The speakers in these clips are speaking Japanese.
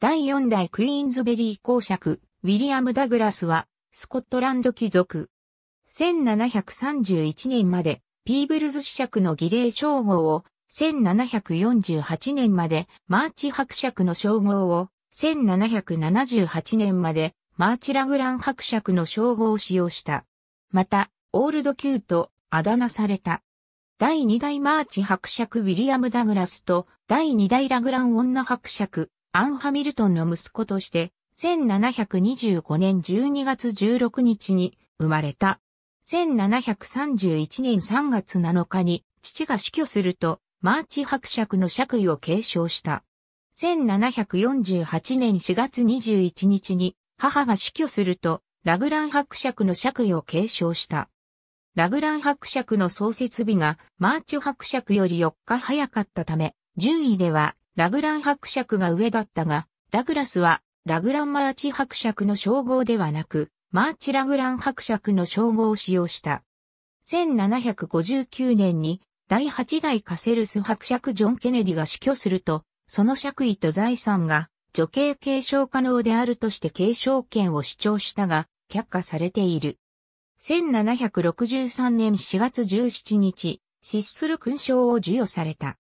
第4代クイーンズベリー公爵、ウィリアム・ダグラスは、スコットランド貴族。1731年まで、ピーブルズ子爵の儀礼称号を、1748年まで、マーチ伯爵の称号を、1778年まで、マーチ・ラグラン伯爵の称号を使用した。また、オールド級とあだ名された。第2代マーチ伯爵ウィリアム・ダグラスと、第2代ラグラン女伯爵、アン・ハミルトンの息子として、1725年12月16日に生まれた。1731年3月7日に父が死去すると、マーチ伯爵の爵位を継承した。1748年4月21日に母が死去すると、ラグラン伯爵の爵位を継承した。ラグラン伯爵の創設日がマーチ伯爵より4日早かったため、順位ではラグラン伯爵が上だったが、ダグラスはラグランマーチ伯爵の称号ではなく、マーチラグラン伯爵の称号を使用した。1759年に第8代カセルス伯爵ジョン・ケネディが死去すると、その爵位と財産が女系継承可能であるとして継承権を主張したが、却下されている。1763年4月17日、失する勲章を授与された。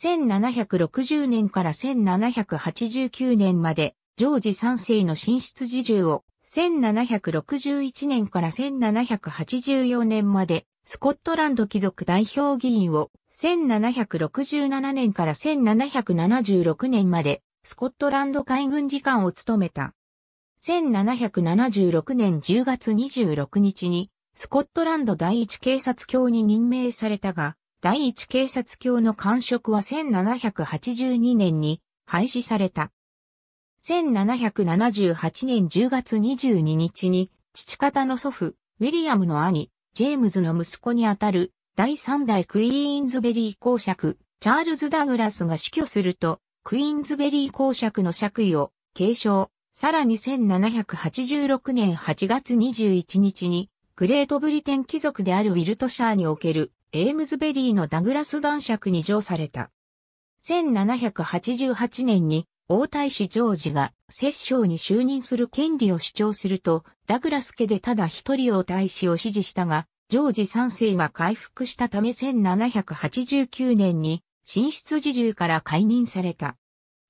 1760年から1789年まで、ジョージ3世の進出自重を、1761年から1784年まで、スコットランド貴族代表議員を、1767年から1776年まで、スコットランド海軍次官を務めた。1776年10月26日に、スコットランド第一警察卿に任命されたが、第一警察教の官職は1782年に廃止された。1778年10月22日に、父方の祖父、ウィリアムの兄、ジェームズの息子にあたる、第三代クイーンズベリー公爵、チャールズ・ダグラスが死去すると、クイーンズベリー公爵の爵位を継承、さらに1786年8月21日に、グレートブリテン貴族であるウィルトシャーにおけるエームズベリーのダグラス男爵に上された。1788年に王太子ジョージが摂政に就任する権利を主張すると、ダグラス家でただ一人王太子を支持したが、ジョージ三世が回復したため1789年に進出自重から解任された。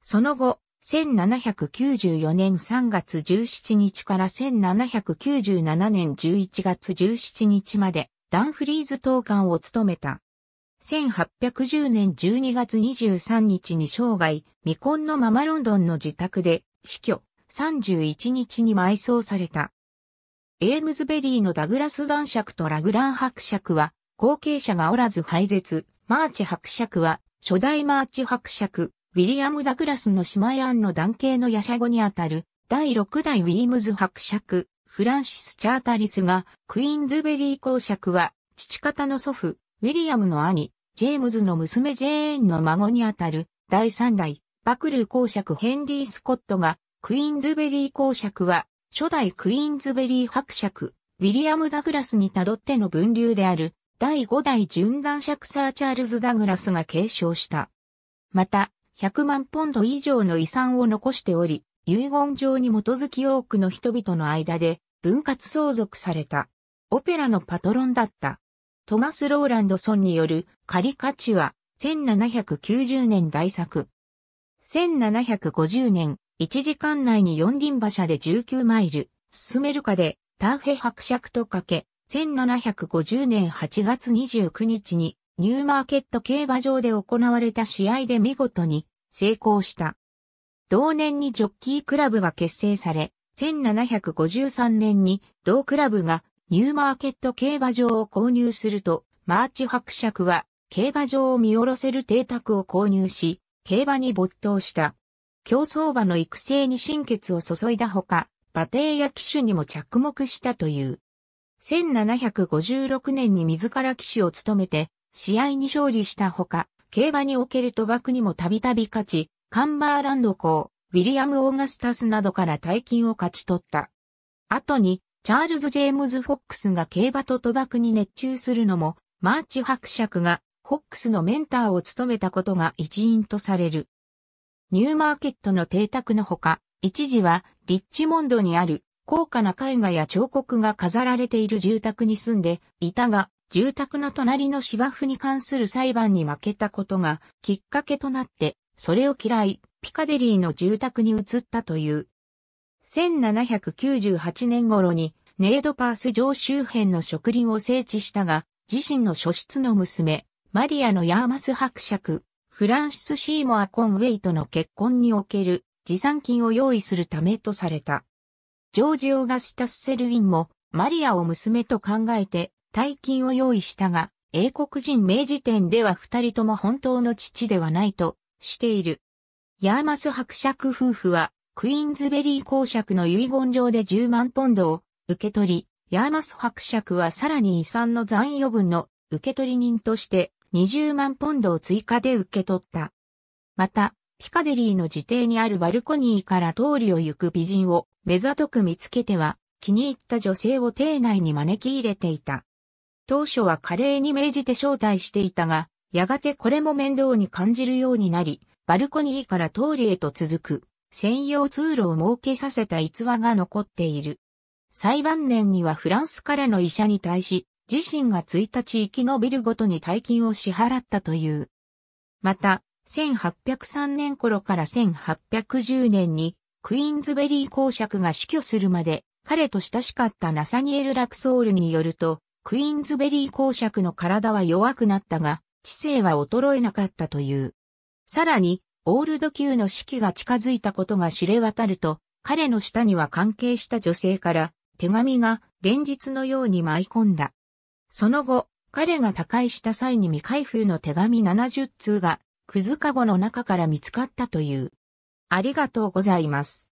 その後、1794年3月17日から1797年11月17日まで、ダンフリーズ当官を務めた。1810年12月23日に生涯、未婚のままロンドンの自宅で死去、31日に埋葬された。エームズベリーのダグラス男爵とラグラン伯爵は、後継者がおらず廃絶、マーチ伯爵は、初代マーチ伯爵、ウィリアム・ダグラスの姉妹アンの男系のヤシャゴにあたる、第6代ウィームズ伯爵、フランシス・チャータリスが、クイーンズベリー公爵は、父方の祖父、ウィリアムの兄、ジェームズの娘ジェーンの孫にあたる、第三代、バクルー公爵ヘンリー・スコットが、クイーンズベリー公爵は、初代クイーンズベリー伯爵、ウィリアム・ダグラスにたどっての分流である、第五代順男爵サー・チャールズ・ダグラスが継承した。また、100万ポンド以上の遺産を残しており、遺言状に基づき多くの人々の間で分割相続された。オペラのパトロンだった。トマス・ローランドソンによる仮価値は1790年大作。1750年、1時間内に四輪馬車で19マイル、進めるかで、ターフェ伯爵とかけ、1750年8月29日に、ニューマーケット競馬場で行われた試合で見事に成功した。同年にジョッキークラブが結成され、1753年に同クラブがニューマーケット競馬場を購入すると、マーチ伯爵は競馬場を見下ろせる邸宅を購入し、競馬に没頭した。競争馬の育成に心血を注いだほか、馬蹄や騎手にも着目したという。1756年に自ら騎手を務めて、試合に勝利したほか、競馬における賭博にもたびたび勝ち、カンバーランド校、ウィリアム・オーガスタスなどから大金を勝ち取った。後に、チャールズ・ジェームズ・フォックスが競馬と賭博に熱中するのも、マーチ伯爵がフォックスのメンターを務めたことが一因とされる。ニューマーケットの邸宅のほか、一時はリッチモンドにある高価な絵画や彫刻が飾られている住宅に住んでいたが、住宅の隣の芝生に関する裁判に負けたことがきっかけとなってそれを嫌い、ピカデリーの住宅に移ったという。1798年頃に、ネードパース城周辺の植林を整地したが、自身の初出の娘、マリアのヤーマス伯爵、フランシス・シーモア・コンウェイとの結婚における持参金を用意するためとされた。ジョージ・オーガスタス・セルウィンも、マリアを娘と考えて、大金を用意したが、英国人明治店では二人とも本当の父ではないとしている。ヤーマス伯爵夫婦は、クイーンズベリー公爵の遺言状で10万ポンドを受け取り、ヤーマス伯爵はさらに遺産の残余分の受取人として20万ポンドを追加で受け取った。また、ピカデリーの自邸にあるバルコニーから通りを行く美人を目ざとく見つけては、気に入った女性を邸内に招き入れていた。当初は華麗に命じて招待していたが、やがてこれも面倒に感じるようになり、バルコニーから通りへと続く専用通路を設けさせた逸話が残っている。裁判年にはフランスからの医者に対し、自身が1日生き延びるごとに大金を支払ったという。また、1803年頃から1810年に、クイーンズベリー公爵が死去するまで、彼と親しかったナサニエル・ラクソールによると、クイーンズベリー公爵の体は弱くなったが、知性は衰えなかったという。さらに、オールド級の死期が近づいたことが知れ渡ると、彼の下には関係した女性から手紙が連日のように舞い込んだ。その後、彼が他界した際に未開封の手紙70通が、くずかごの中から見つかったという。ありがとうございます。